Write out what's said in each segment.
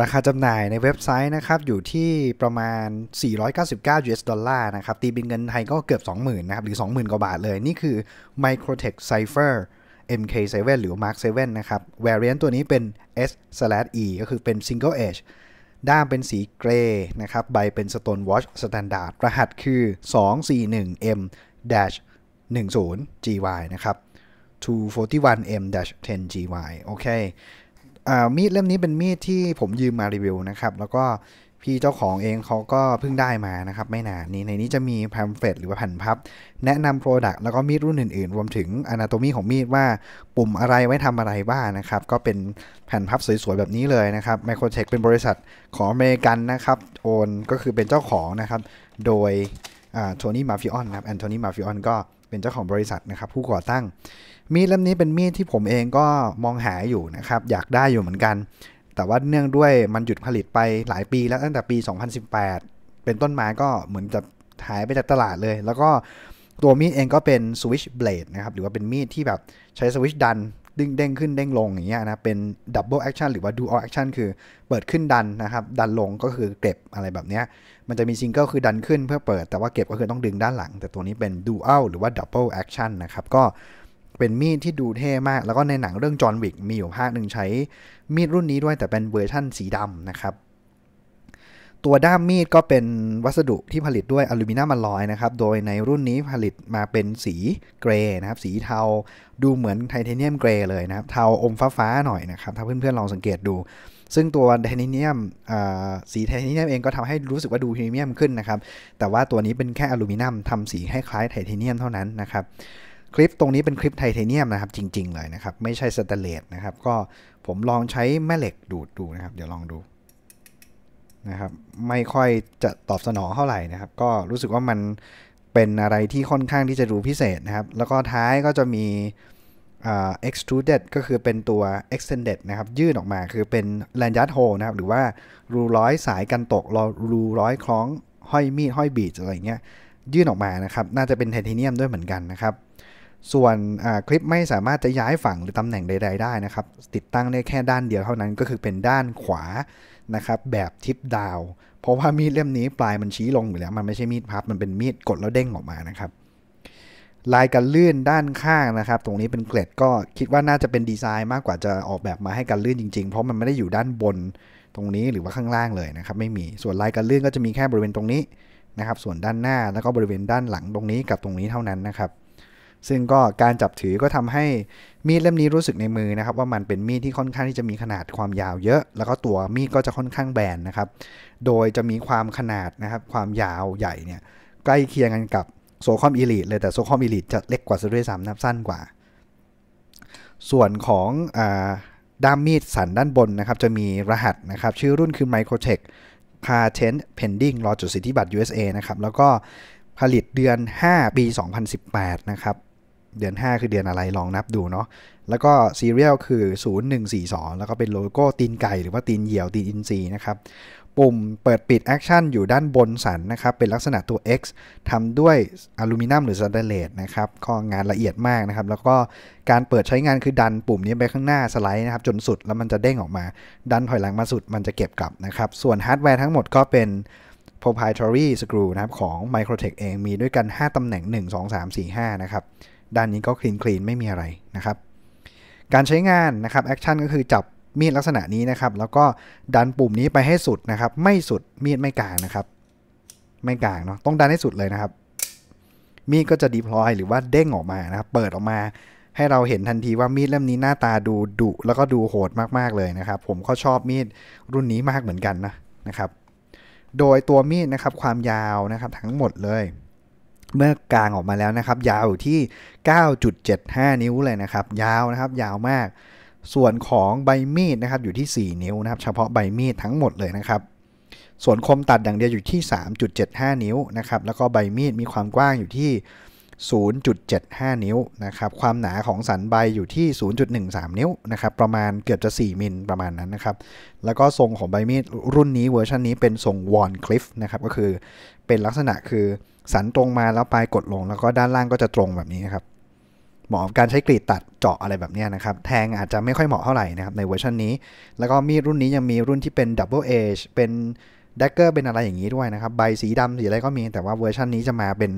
ราคาจำหน่ายในเว็บไซต์นะครับอยู่ที่ประมาณ 499 US ดอลลาร์นะครับตีเป็นเงินไทยก็เกือบ 20,000นะครับหรือ 20,000 กว่าบาทเลยนี่คือ Microtech Cipher MK7 หรือ Mark 7 นะครับ variant ตัวนี้เป็น S/E ก็คือเป็น single edge ด้ามเป็นสีเกรย์นะครับใบเป็น Stone Watch Standard รหัสคือ 241M-10GY นะครับ 241M-10GY โอเคมีดเล่มนี้เป็นมีดที่ผมยืมมารีวิวนะครับ แล้วก็พี่เจ้าของเองเขาก็เพิ่งได้มานะครับ ไม่นานนี้ในนี้จะมีแพมเฟลตหรือว่าแผ่นพับ แนะนำโปรดักต์แล้วก็มีดรุ่นอื่นๆ รวมถึงอนาโตมีของมีดว่าปุ่มอะไรไว้ทำอะไรบ้างนะครับ ก็เป็นแผ่นพับสวย ๆ แบบนี้เลยนะครับไมโครเทคเป็นบริษัทของอเมริกันนะครับโอนก็คือเป็นเจ้าของนะครับ โดยโทนี่มาฟิออนนะครับแอนโทนีมาฟิออนก็เป็นเจ้าของบริษัทนะครับผู้ก่อตั้งมีดเล่มนี้เป็นมีดที่ผมเองก็มองหาอยู่นะครับ อยากได้อยู่เหมือนกัน แต่ว่าเนื่องด้วยมันหยุดผลิตไปหลายปีแล้วตั้งแต่ปี 2018 เป็นต้นมาก็เหมือนจะหายไปจากตลาดเลย แล้วก็ตัวมีดเองก็เป็นสวิชเบลดนะครับ หรือว่าเป็นมีดที่แบบใช้สวิชดันดึงเด้งขึ้นเด้งลงอย่างเงี้ยนะ เป็นดับเบิลแอคชั่นหรือว่าดูออลแอคชั่นคือเปิดขึ้นดันนะครับ ดันลงก็คือเก็บอะไรแบบเนี้ย มันจะมีซิงเกิลคือดันขึ้นเพื่อเปิด แต่ว่าเก็บก็คือต้องดึงด้านหลัง แต่ตัวนี้เป็นดูอัลหรือว่าดับเบิลแอคชั่นนะครับก็เป็นมีดที่ดูเท่มากแล้วก็ในหนังเรื่องจอห์นวิกมีอยู่ภาคหนึ่งใช้มีดรุ่นนี้ด้วยแต่เป็นเวอร์ชั่นสีดำนะครับ ตัวด้ามมีดก็เป็นวัสดุที่ผลิตด้วยอลูมิเนียมอลลอยนะครับโดยในรุ่นนี้ผลิตมาเป็นสีเกรย์นะครับสีเทาดูเหมือนไทเทเนียมเกรย์เลยนะครับเทาอมฟ้าๆหน่อยนะครับถ้าเพื่อนๆลองสังเกตดู ซึ่งตัวไทเทเนียมสีไทเทเนียมเองก็ทำให้รู้สึกว่าดูพรีเมียมขึ้นนะครับแต่ว่าตัวนี้เป็นแค่อลูมิเนียมทำสีให้คล้ายไทเทเนียมเท่านั้นนะครับคลิปตรงนี้เป็นคลิปไทเทเนียมนะครับ จริง ๆ เลยนะครับ ไม่ใช่สแตนเลสนะครับ ก็ผมลองใช้แม่เหล็กดูดดูนะครับเดี๋ยวลองดูนะครับ ไม่ค่อยจะตอบสนองเท่าไหร่นะครับ ก็รู้สึกว่ามันเป็นอะไรที่ค่อนข้างที่จะดูพิเศษนะครับ แล้วก็ท้ายก็จะมีอ extruded ก็คือเป็นตัว extended นะครับ ยื่นออกมาคือเป็น l a n y a r โ hole นะครับ หรือว่ารูร้อยสายกันตกรูร้อยคล้องห้อยมีดห้อยบีดอะไรเงี้ยยื่นออกมานะครับ น่าจะเป็นไทเทเนียมด้วยเหมือนกันนะครับส่วนคลิปไม่สามารถจะย้ายฝั่งหรือตำแหน่งใด ๆได้นะครับ ติดตั้งได้แค่ด้านเดียวเท่านั้นก็คือเป็นด้านขวานะครับ แบบทิปดาว เพราะว่ามีดเล่มนี้ปลายมันชี้ลงอยู่แล้วมันไม่ใช่มีดพับมันเป็นมีดกดแล้วเด้งออกมานะครับ ลายกันลื่นด้านข้างนะครับ ตรงนี้เป็นเกล็ดก็คิดว่าน่าจะเป็นดีไซน์มากกว่าจะออกแบบมาให้กันลื่นจริงๆ เพราะมันไม่ได้อยู่ด้านบนตรงนี้หรือว่าข้างล่างเลยนะครับ ไม่มีส่วนลายกันลื่นก็จะมีแค่บริเวณตรงนี้นะครับ ส่วนด้านหน้าแล้วก็บริเวณด้านหลังตรงนี้กับตรงนี้เท่านั้นนะครับซึ่งก็การจับถือก็ทำให้มีดเล่มนี้รู้สึกในมือนะครับ ว่ามันเป็นมีดที่ค่อนข้างที่จะมีขนาดความยาวเยอะ แล้วก็ตัวมีดก็จะค่อนข้างแบนนะครับ โดยจะมีความขนาดนะครับความยาวใหญ่เนี่ย ใกล้เคียงกันกับโซคอมอีลิทเลยแต่โซคอมอีลิทจะเล็กกว่าซะด้วยซ้ำนะสั้นกว่า ส่วนของด้ามมีดสันด้านบนนะครับ จะมีรหัสนะครับชื่อรุ่นคือ Microtech Patent Pending รอจดสิทธิบัตร USA นะครับแล้วก็ผลิตเดือน5ปี2018 นะครับเดือน 5 คือเดือนอะไรลองนับดูเนาะ แล้วก็ซีเรียลคือ 0142 แล้วก็เป็นโลโก้ตีนไก่หรือว่าตีนเหยี่ยวตีนอินทรีนะครับ ปุ่มเปิดปิดแอคชั่นอยู่ด้านบนสันนะครับ เป็นลักษณะตัว X ทำด้วยอลูมิเนียมหรือสแตนเลสนะครับก็งานละเอียดมากนะครับแล้วก็การเปิดใช้งานคือดันปุ่มนี้ไปข้างหน้าสไลด์นะครับจนสุดแล้วมันจะเด้งออกมาดันถอยหลังมาสุดมันจะเก็บกลับนะครับ ส่วนฮาร์ดแวร์ทั้งหมดก็เป็น proprietary screw นะครับของ Microtech เองมีด้วยกัน 5ตำแหน่ง 1 2 3 4 5นะครับด้านนี้ก็คลีนคลีนไม่มีอะไรนะครับ การใช้งานนะครับแอคชั่นก็คือจับมีดลักษณะนี้นะครับ แล้วก็ดันปุ่มนี้ไปให้สุดนะครับ ไม่สุดมีดไม่กลางนะครับ ไม่กลางเนาะต้องดันให้สุดเลยนะครับมีดก็จะดีพลอยหรือว่าเด้งออกมานะครับเปิดออกมาให้เราเห็นทันทีว่ามีดเล่มนี้หน้าตาดูดุแล้วก็ดูโหดมากๆเลยนะครับ ผมก็ชอบมีดรุ่นนี้มากเหมือนกันนะนะครับโดยตัวมีดนะครับความยาวนะครับทั้งหมดเลยเมื่อกลางออกมาแล้วนะครับ ยาวอยู่ที่ 9.75 นิ้วเลยนะครับยาวนะครับยาวมาก ส่วนของใบมีดนะครับอยู่ที่ 4 นิ้วนะครับ เฉพาะใบมีดทั้งหมดเลยนะครับ ส่วนคมตัดอย่างเดียวอยู่ที่ 3.75 นิ้วนะครับแล้วก็ใบมีดมีความกว้างอยู่ที่0.75นิ้วนะครับความหนาของสันใบอยู่ที่ 0.13 นิ้วนะครับประมาณเกือบจะ 4มิลประมาณนั้นนะครับแล้วก็ทรงของใบมีดรุ่นนี้เวอร์ชันนี้เป็นทรงวอนคลิฟนะครับก็คือเป็นลักษณะคือ สันตรงมาแล้วปลายกดลงแล้วก็ด้านล่างก็จะตรงแบบนี้นะครับเหมาะการใช้กรีดตัดเจาะอะไรแบบนี้นะครับแทงอาจจะไม่ค่อยเหมาะเท่าไหร่นะครับในเวอร์ชันนี้ แล้วก็มีดรุ่นนี้ยังมีรุ่นที่เป็นดับเบิลเอชเป็นดักเกอร์เป็นอะไรอย่างนี้ด้วยนะครับใบสีดำสีอะไรก็มีแต่ว่าเวอร์ชันนี้จะมาเป็น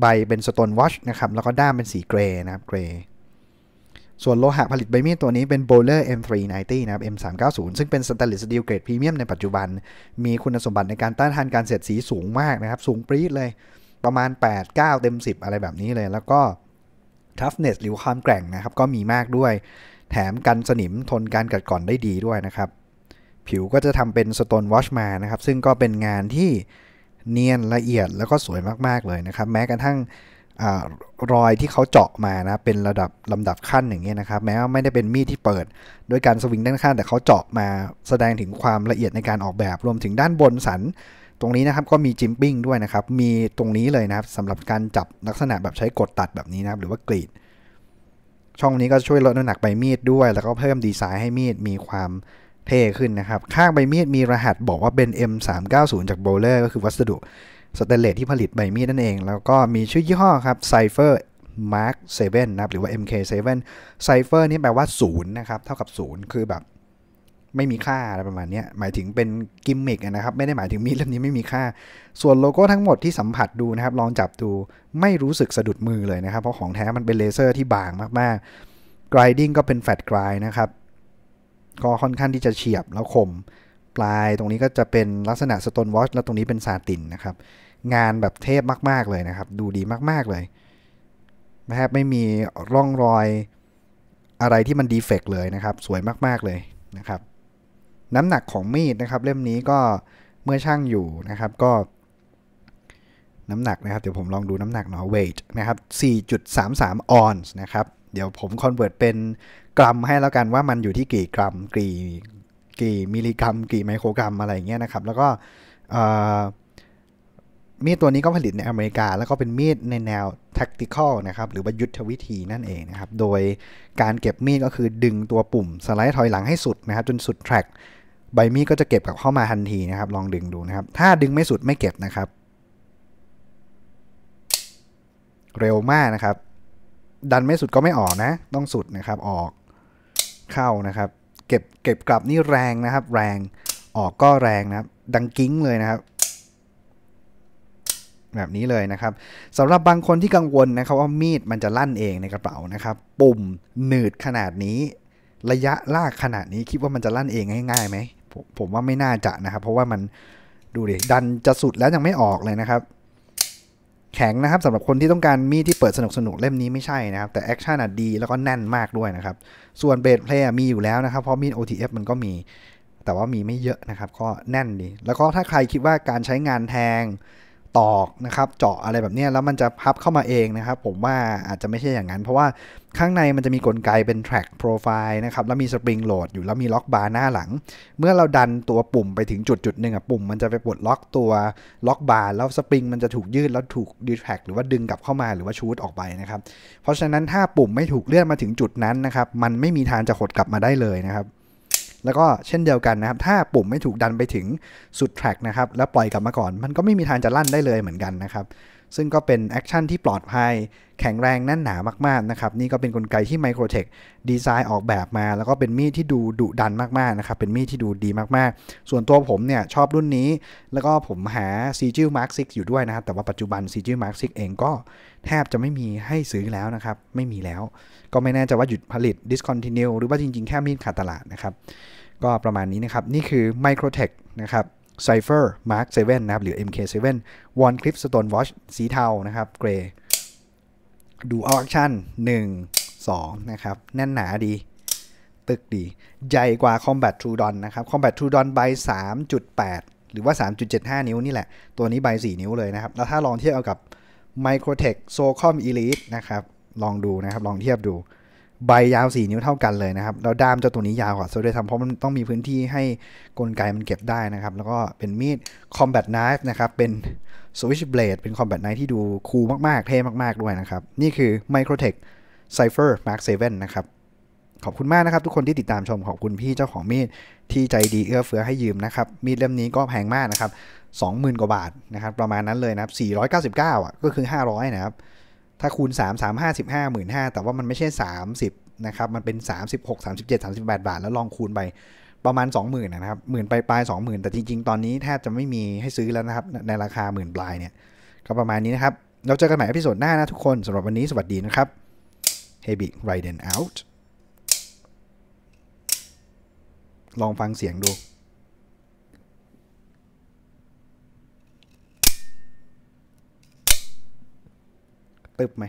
ใบเป็นสโตนวอชนะครับแล้วก็ด้ามเป็นสีเกรย์นะครับเกรย์ส่วนโลหะผลิตใบมีดตัวนี้เป็นโบลเลอร์ M390 นะครับ M390 ซึ่งเป็นสแตนเลสสตีลเกรดพรีเมียมในปัจจุบันมีคุณสมบัติในการต้านทานการเสียดสีสูงมากนะครับ สูงปรี๊ดเลยประมาณ 8 9เต็ม 10 อะไรแบบนี้เลย แล้วก็ toughness หรือความแกร่งนะครับ ก็มีมากด้วยแถมกันสนิมทนการกัดก่อนได้ดีด้วยนะครับ ผิวก็จะทำเป็นสโตนวอชมานะครับซึ่งก็เป็นงานที่เนียนละเอียดแล้วก็สวยมากๆเลยนะครับ แม้กระทั่งรอยที่เขาเจาะมานะเป็นระดับลำดับขั้นอย่างเงี้ยนะครับ แม้ว่าไม่ได้เป็นมีดที่เปิดด้วยการสวิงด้านข้างแต่เขาเจาะมาแสดงถึงความละเอียดในการออกแบบรวมถึงด้านบนสัน ตรงนี้นะครับก็มีจิมปิ้งด้วยนะครับ มีตรงนี้เลยนะครับสำหรับการจับลักษณะแบบใช้กดตัดแบบนี้นะครับ หรือว่ากรีด ช่องนี้ก็ช่วยลดน้ำหนักใบมีดด้วย แล้วก็เพิ่มดีไซน์ให้มีดมีความเท่ขึ้นนะครับ ข้างใบมีดมีรหัสบอกว่าเป็น M390 จากโบเลอร์ก็คือวัสดุสเตเลสที่ผลิตใบมีดนั่นเอง แล้วก็มีชื่อยี่ห้อครับ Cypher Mark 7นะครับ หรือว่า MK7 Cypher นี่แปลว่า 0 นะครับ เท่ากับ 0 คือแบบ ไม่มีค่าอะไรประมาณนี้ หมายถึงเป็นกิมมิกนะครับ ไม่ได้หมายถึงมีดเล่มนี้ไม่มีค่า ส่วนโลโก้ทั้งหมดที่สัมผัสดูนะครับ ลองจับดู ไม่รู้สึกสะดุดมือเลยนะครับ เพราะของแท้มันเป็นเลเซอร์ที่บางมากๆกร a d i n งก็เป็นแฟลตกรายนะครับก็ค่อนข้างที่จะเฉียบแล้วคม ปลายตรงนี้ก็จะเป็นลักษณะสโตนวอชแล้วตรงนี้เป็นซาตินนะครับงานแบบเทพมากๆเลยนะครับ ดูดีมากๆเลย นะครับไม่มีร่องรอยอะไรที่มันดีเฟกเลยนะครับ สวยมากๆเลยนะครับ น้ำหนักของมีดนะครับเล่มนี้ก็เมื่อช่างอยู่นะครับ ก็ น้ำหนักนะครับเดี๋ยวผมลองดูน้ำหนักเนาะยเวทนะครับ4.33ออนซ์นะครับเดี๋ยวผมคอนเวิร์ตเป็นกรัมให้แล้วกันว่ามันอยู่ที่กี่กรัม กี่กี่มิลลิกรัมกี่ไมโครกรัมอะไรเงี้ยนะครับ แล้วก็มีดตัวนี้ก็ผลิตในอเมริกา แล้วก็เป็นมีดในแนว tactical นะครับ หรือว่ายุทธวิธีนั่นเองนะครับ โดยการเก็บมีดก็คือดึงตัวปุ่ม สไลด์ถอยหลังให้สุดนะครับ จนสุดแทร็กใบมีดก็จะเก็บกลับเข้ามาทันทีนะครับ ลองดึงดูนะครับ ถ้าดึงไม่สุดไม่เก็บนะครับ เร็วมากนะครับดันไม่สุดก็ไม่ออกนะ ต้องสุดนะครับ ออกเข้านะครับ เก็บเก็บกลับนี่แรงนะครับ แรงออกก็แรงนะครับดังกิ้งเลยนะครับ แบบนี้เลยนะครับสำหรับบางคนที่กังวลนะครับ ว่ามีดมันจะลั่นเองในกระเป๋านะครับ ปุ่มหนืดขนาดนี้ระยะลากขนาดนี้ คิดว่ามันจะลั่นเองง่ายๆไหมผมว่าไม่น่าจะนะครับ เพราะว่ามันดูดิดันจะสุดแล้วยังไม่ออกเลยนะครับแข็งนะครับสำหรับคนที่ต้องการมีดที่เปิดสนุกสนุกเล่มนี้ไม่ใช่นะครับ แต่แอคชั่นอ่ะดีแล้วก็แน่นมากด้วยนะครับ ส่วนเบสเพลย์มีอยู่แล้วนะครับ เพราะมีด OTF มันก็มีแต่ว่ามีไม่เยอะนะครับ ก็แน่นดี แล้วก็ถ้าใครคิดว่าการใช้งานแทงตอกนะครับเจาะอะไรแบบนี้แล้วมันจะพับเข้ามาเองนะครับ ผมว่าอาจจะไม่ใช่อย่างนั้น เพราะว่าข้างในมันจะมีกลไกเป็น track profile นะครับ แล้วมีสปริงโหลดอยู่แล้วมีล็อกบาร์หน้าหลัง เมื่อเราดันตัวปุ่มไปถึงจุดจุดหนึ่งอะปุ่มมันจะไปปลดล็อกตัวล็อกบาร์แล้วสปริงมันจะถูกยืด แล้วถูกดีแท็กหรือว่าดึงกลับเข้ามาหรือว่าชูดออกไปนะครับ เพราะฉะนั้นถ้าปุ่มไม่ถูกเลื่อนมาถึงจุดนั้นนะครับมันไม่มีทางจะหดกลับมาได้เลยนะครับแล้วก็เช่นเดียวกันนะครับถ้าปุ่มไม่ถูกดันไปถึงสุดแทร็กนะครับแล้วปล่อยกลับมาก่อน มันก็ไม่มีทางจะลั่นได้เลยเหมือนกันนะครับ ซึ่งก็เป็นแอคชั่นที่ปลอดภัยแข็งแรงแน่นหนามากๆนะครับ นี่ก็เป็นนกลไกที่ Microtech ดีไซน์ออกแบบมา แล้วก็เป็นมีดที่ดูดุดันมากๆนะครับ เป็นมีดที่ดูดีมากๆ ส่วนตัวผมเนี่ยชอบรุ่นนี้ แล้วก็ผมหา c g i l Mark 6อยู่ด้วยนะครับแต่ว่าปัจจุบัน c g i l Mark 6เองก็แทบจะไม่มีให้ซื้อแล้วนะครับไม่มีแล้ว ก็ไม่แน่ใจว่าหยุดผลิต discontinue หรือว่าจริง ๆแค่มีดขาดตลาดนะครับก็ประมาณนี้นะครับ นี่คือ Microtech นะครับ Cypher Mark 7นะครับหรือ MK7 w a r n c l i f f Stone Watch สีเทานะครับเกรย์ดูออคชั่น1 2 นะครับ แน่นหนาดี ตึกดีใหญ่กว่า Combat True Don นะครับ Combat True Don ใบ 3.8 หรือว่า 3.75 นิ้วนี่แหละ ตัวนี้ใบ 4 นิ้วเลยนะครับ แล้วถ้าลองเทียบเอากับ Microtech Socom Elite นะครับ ลองดูนะครับ ลองเทียบดูใบยาว 4 นิ้วเท่ากันเลยนะครับแล้วด้ามเจ้าตัวนี้ยาวกว่าซเดียทำเพราะมันต้องมีพื้นที่ให้กลไกมันเก็บได้นะครับ แล้วก็เป็นมีด combat knife นะครับ เป็น switch blade เป็น combat knife ที่ดูคูลมากๆ เท่มากๆ ด้วยนะครับ นี่คือ microtech cipher mark 7 นะครับ ขอบคุณมากนะครับ ทุกคนที่ติดตามชมขอบคุณพี่เจ้าของมีด ที่ใจดีเอื้อเฟื้อให้ยืมนะครับ มีดเล่มนี้ก็แพงมากนะครับ20,000กว่าบาทนะครับ ประมาณนั้นเลยนะครับ499อ่ะ ก็คือ500นะครับถ้าคูณ 3 3 5 15 5 0 0แต่ว่ามันไม่ใช่ 30 นะครับ มันเป็น 36 37 38 บาทแล้วลองคูณไปประมาณ 20,000 นะครับ หมื่นปลายปลายสองหมื่นแต่จริงๆตอนนี้แทบจะไม่มีให้ซื้อแล้วนะครับ ในราคาหมื่นปลายเนี่ย ก็ประมาณนี้นะครับ เราเจอกันใหม่นพิโซดหน้านะทุกคนสำหรับวันนี้สวัสดีนะครับ h a b i r i d e n out ลองฟังเสียงดูตึบไหม